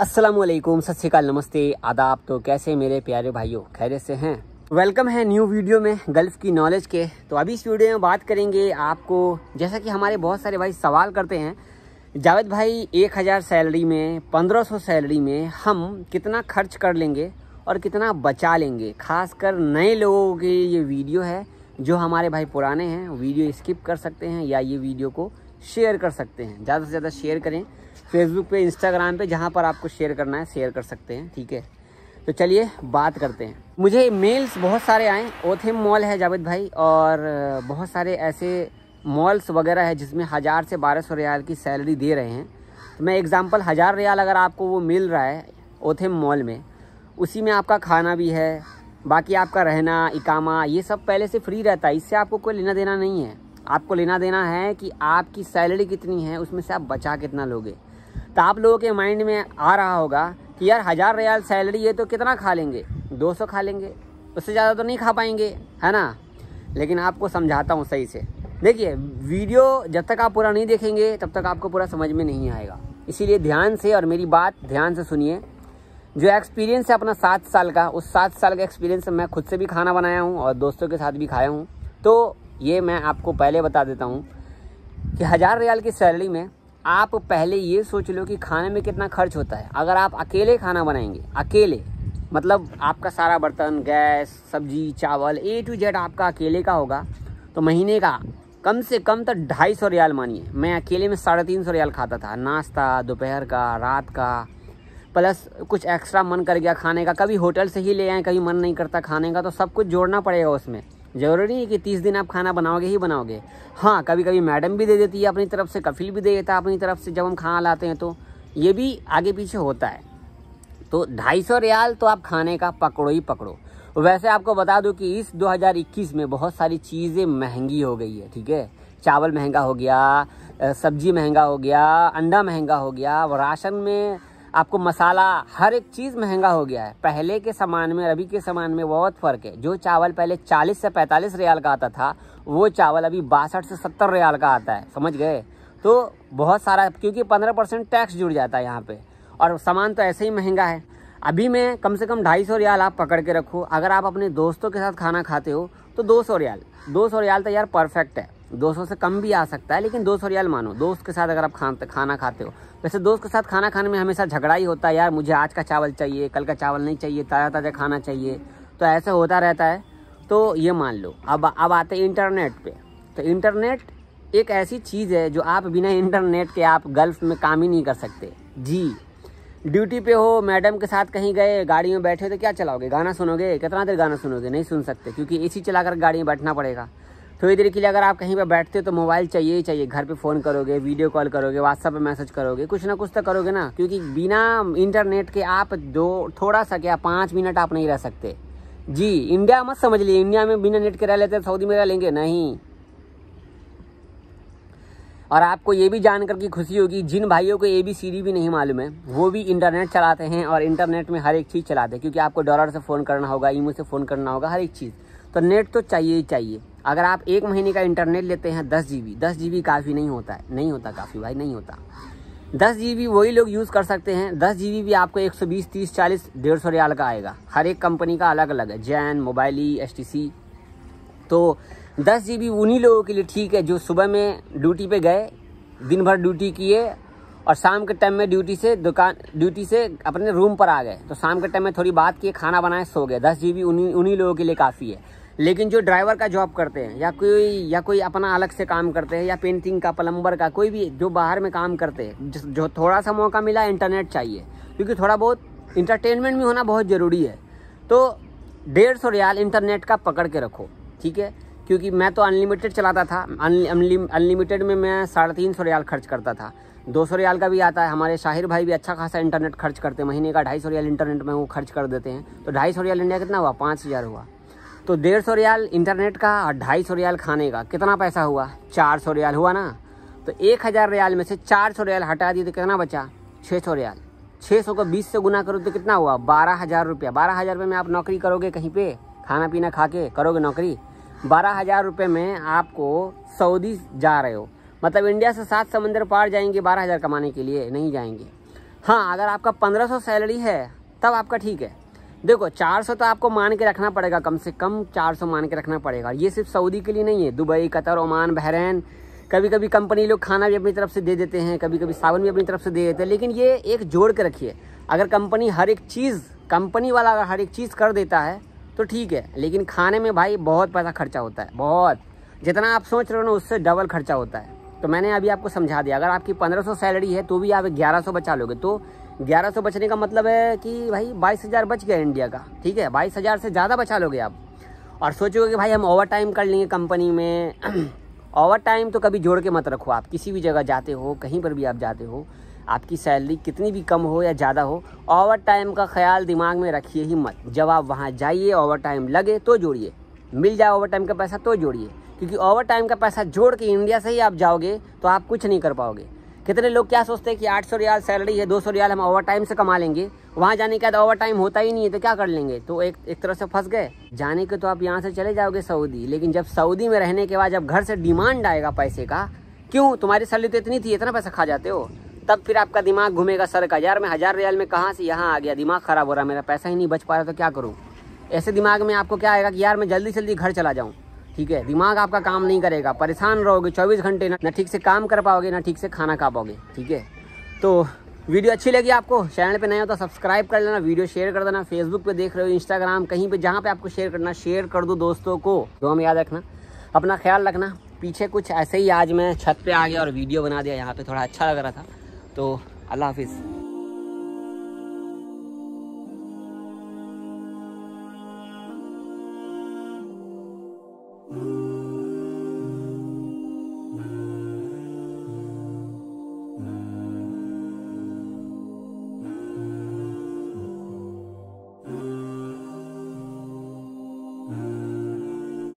असलकुम सत श्रीकाल नमस्ते आदाब तो कैसे मेरे प्यारे भाइयों खैर से हैं वेलकम है न्यू वीडियो में गल्फ़ की नॉलेज के तो अभी इस वीडियो में बात करेंगे आपको जैसा कि हमारे बहुत सारे भाई सवाल करते हैं जावेद भाई एक हज़ार सैलरी में पंद्रह सौ सैलरी में हम कितना खर्च कर लेंगे और कितना बचा लेंगे खासकर नए लोगों के ये वीडियो है जो हमारे भाई पुराने हैं वीडियो स्किप कर सकते हैं या ये वीडियो को शेयर कर सकते हैं ज़्यादा से ज़्यादा शेयर करें फेसबुक पे इंस्टाग्राम पे जहाँ पर आपको शेयर करना है शेयर कर सकते हैं ठीक है तो चलिए बात करते हैं मुझे मेल्स बहुत सारे आए ओथेम मॉल है जावेद भाई और बहुत सारे ऐसे मॉल्स वगैरह है जिसमें हज़ार से बारह सौ रियाल की सैलरी दे रहे हैं तो मैं एग्ज़ाम्पल हज़ार रियाल अगर आपको वो मिल रहा है ओथेम मॉल में उसी में आपका खाना भी है बाकी आपका रहना इकामा ये सब पहले से फ्री रहता है इससे आपको कोई लेना देना नहीं है आपको लेना देना है कि आपकी सैलरी कितनी है उसमें से आप बचा कितना लोगे तो आप लोगों के माइंड में आ रहा होगा कि यार हज़ार रियाल सैलरी है तो कितना खा लेंगे दो सौ खा लेंगे उससे ज़्यादा तो नहीं खा पाएंगे है ना लेकिन आपको समझाता हूँ सही से देखिए वीडियो जब तक आप पूरा नहीं देखेंगे तब तक आपको पूरा समझ में नहीं आएगा इसीलिए ध्यान से और मेरी बात ध्यान से सुनिए जो एक्सपीरियंस है अपना सात साल का उस सात साल का एक्सपीरियंस मैं खुद से भी खाना बनाया हूँ और दोस्तों के साथ भी खाया हूँ तो ये मैं आपको पहले बता देता हूँ कि हज़ार रियाल की सैलरी में आप पहले ये सोच लो कि खाने में कितना खर्च होता है अगर आप अकेले खाना बनाएंगे अकेले मतलब आपका सारा बर्तन गैस सब्जी चावल ए टू जेड आपका अकेले का होगा तो महीने का कम से कम तो ढाई सौ रियाल मानिए मैं अकेले में साढ़े तीन सौ रियाल खाता था नाश्ता दोपहर का रात का प्लस कुछ एक्स्ट्रा मन कर गया खाने का कभी होटल से ही ले आए कभी मन नहीं करता खाने का तो सब कुछ जोड़ना पड़ेगा उसमें ज़रूरी नहीं है कि तीस दिन आप खाना बनाओगे ही बनाओगे हाँ कभी कभी मैडम भी दे देती है अपनी तरफ से कफिल भी दे देता है अपनी तरफ से जब हम खाना लाते हैं तो ये भी आगे पीछे होता है तो ढाई सौ रियाल तो आप खाने का पकड़ो ही पकड़ो वैसे आपको बता दूं कि इस 2021 में बहुत सारी चीज़ें महंगी हो गई है ठीक है चावल महंगा हो गया सब्जी महंगा हो गया अंडा महंगा हो गया राशन में आपको मसाला हर एक चीज़ महंगा हो गया है पहले के सामान में अभी के सामान में बहुत फ़र्क है जो चावल पहले 40 से 45 रियाल का आता था वो चावल अभी बासठ से 70 रियाल का आता है समझ गए तो बहुत सारा क्योंकि 15 परसेंट टैक्स जुड़ जाता है यहाँ पे और सामान तो ऐसे ही महंगा है अभी मैं कम से कम ढाई सौ रियाल आप पकड़ के रखो अगर आप अपने दोस्तों के साथ खाना खाते हो तो दो सौ रियाल दो सौ रियाल तो यार परफेक्ट है 200 से कम भी आ सकता है लेकिन 200 रियाल मानो दोस्त के साथ अगर आप खान खाना खाते हो वैसे दोस्त के साथ खाना खाने में हमेशा झगड़ा ही होता है यार मुझे आज का चावल चाहिए कल का चावल नहीं चाहिए ताज़ा ताज़ा खाना चाहिए तो ऐसे होता रहता है तो ये मान लो अब अब आते इंटरनेट पर तो इंटरनेट एक ऐसी चीज़ है जो आप बिना इंटरनेट के आप गल्फ़ में काम ही नहीं कर सकते जी ड्यूटी पे हो मैडम के साथ कहीं गए गाड़ी में बैठे हो तो क्या चलाओगे गाना सुनोगे कितना देर गाना सुनोगे नहीं सुन सकते क्योंकि ए चला कर गाड़ी में बैठना पड़ेगा थोड़ी देर के लिए अगर आप कहीं पर बैठते हो तो मोबाइल चाहिए ही चाहिए घर पे फ़ोन करोगे वीडियो कॉल करोगे व्हाट्सअप पे मैसेज करोगे कुछ ना कुछ तो करोगे ना क्योंकि बिना इंटरनेट के आप दो थोड़ा सा क्या पाँच मिनट आप नहीं रह सकते जी इंडिया मत समझ लिए इंडिया में बिना नेट के रह लेते सऊदी में रह लेंगे नहीं और आपको ये भी जानकर की खुशी होगी जिन भाइयों को ए बी सी डी भी नहीं मालूम है वो भी इंटरनेट चलाते हैं और इंटरनेट में हर एक चीज़ चलाते हैं क्योंकि आपको डॉलर से फ़ोन करना होगा ईमो से फ़ोन करना होगा हर एक चीज़ तो नेट तो चाहिए ही चाहिए अगर आप एक महीने का इंटरनेट लेते हैं दस जी बी दस जी बी काफ़ी नहीं होता है नहीं होता काफ़ी भाई नहीं होता दस जी बी वही लोग यूज़ कर सकते हैं दस जी बी भी आपको एक सौ बीस तीस चालीस डेढ़ सौ रियाल का आएगा हर एक कंपनी का अलग अलग है जैन मोबाइली एस टी सी तो दस जी बी उन्हीं लोगों के लिए ठीक है जो सुबह में ड्यूटी पे गए दिन भर ड्यूटी किए और शाम के टाइम में ड्यूटी से दुकान ड्यूटी से अपने रूम पर आ गए तो शाम के टाइम में थोड़ी बात की खाना बनाए सो गए दस जी बी उन्हीं उन्हीं लोगों के लिए काफ़ी है लेकिन जो ड्राइवर का जॉब करते हैं या कोई या कोई अपना अलग से काम करते हैं या पेंटिंग का प्लम्बर का कोई भी जो बाहर में काम करते हैं जो थोड़ा सा मौका मिला इंटरनेट चाहिए क्योंकि थोड़ा बहुत इंटरटेनमेंट भी होना बहुत ज़रूरी है तो डेढ़ सौ रियाल इंटरनेट का पकड़ के रखो ठीक है क्योंकि मैं तो अनलिमिटेड चलाता था अनलिमिटेड में मैं साढ़े तीन सौ रियाल खर्च करता था दो सौ रियाल का भी आता है हमारे शाहिर भाई भी अच्छा खासा इंटरनेट खर्च करते हैं महीने का ढाई सौ रियाल इंटरनेट में वो खर्च कर देते हैं तो ढाई सौ रियाल इंडिया कितना हुआ पाँच हज़ार हुआ तो डेढ़ सौ रियाल इंटरनेट का और ढाई सौ रियाल खाने का कितना पैसा हुआ चार सौ रियाल हुआ ना तो एक हज़ार रियाल में से चार सौ रियाल हटा दिए तो कितना बचा छः सौ रियाल छः सौ को बीस से गुना करो तो कितना हुआ बारह हज़ार रुपया बारह हज़ार रुपये में आप नौकरी करोगे कहीं पे खाना पीना खा के करोगे नौकरी बारह हज़ार रुपये में आपको सऊदी जा रहे हो मतलब इंडिया से सात समंदर पार जाएंगे बारह हज़ार कमाने के लिए नहीं जाएंगे हाँ अगर आपका पंद्रह सौ सैलरी है तब आपका ठीक है देखो चार सौ तो आपको मान के रखना पड़ेगा कम से कम चार सौ मान के रखना पड़ेगा ये सिर्फ सऊदी के लिए नहीं है दुबई कतर ओमान बहरेन कभी कभी कंपनी लोग खाना भी अपनी तरफ से दे देते हैं कभी कभी साबुन भी अपनी तरफ से दे देते हैं लेकिन ये एक जोड़ के रखिए अगर कंपनी हर एक चीज़ कंपनी वाला अगर हर एक चीज़ कर देता है तो ठीक है लेकिन खाने में भाई बहुत पैसा खर्चा होता है बहुत जितना आप सोच रहे हो ना उससे डबल खर्चा होता है तो मैंने अभी आपको समझा दिया अगर आपकी 1500 सैलरी है तो भी आप 1100 बचा लोगे तो 1100 बचने का मतलब है कि भाई 22000 बच गया इंडिया का ठीक है बाईस से ज़्यादा बचा लोगे आप और सोचोगे कि भाई हम ओवर टाइम कर लेंगे कंपनी में ओवर टाइम तो कभी जोड़ के मत रखो आप किसी भी जगह जाते हो कहीं पर भी आप जाते हो आपकी सैलरी कितनी भी कम हो या ज़्यादा हो ओवर टाइम का ख्याल दिमाग में रखिए ही मत जब आप वहाँ जाइए ओवर टाइम लगे तो जोड़िए मिल जाए ओवर टाइम का पैसा तो जोड़िए क्योंकि ओवर टाइम का पैसा जोड़ के इंडिया से ही आप जाओगे तो आप कुछ नहीं कर पाओगे कितने लोग क्या सोचते हैं कि आठ सौ रियाल सैलरी है दो सौ रियाल हम ओवर टाइम से कमा लेंगे वहाँ जाने के बाद ओवर टाइम होता ही नहीं है तो क्या कर लेंगे तो एक एक तरह से फंस गए जाने के तो आप यहाँ से चले जाओगे सऊदी लेकिन जब सऊदी में रहने के बाद जब घर से डिमांड आएगा पैसे का क्यों तुम्हारी सैलरी तो इतनी थी इतना पैसा खा जाते हो तब फिर आपका दिमाग घूमेगा सर का यार मैं हज़ार रियाल में कहाँ से यहाँ आ गया दिमाग ख़राब हो रहा मेरा पैसा ही नहीं बच पा रहा तो क्या करूँ ऐसे दिमाग में आपको क्या आएगा कि यार मैं जल्दी जल्दी घर चला जाऊँ ठीक है दिमाग आपका काम नहीं करेगा परेशान रहोगे चौबीस घंटे ना ठीक से काम कर पाओगे ना ठीक से खाना खा पाओगे ठीक है तो वीडियो अच्छी लगी आपको चैनल पे नए हो तो सब्सक्राइब कर लेना वीडियो शेयर कर देना फेसबुक पे देख रहे हो इंस्टाग्राम कहीं पे जहाँ पे आपको शेयर करना शेयर कर दो दोस्तों को जो हम याद रखना अपना ख्याल रखना पीछे कुछ ऐसे ही आज मैं छत पे आ गया और वीडियो बना दिया यहाँ पे थोड़ा अच्छा लग रहा था तो अल्लाह हाफिज़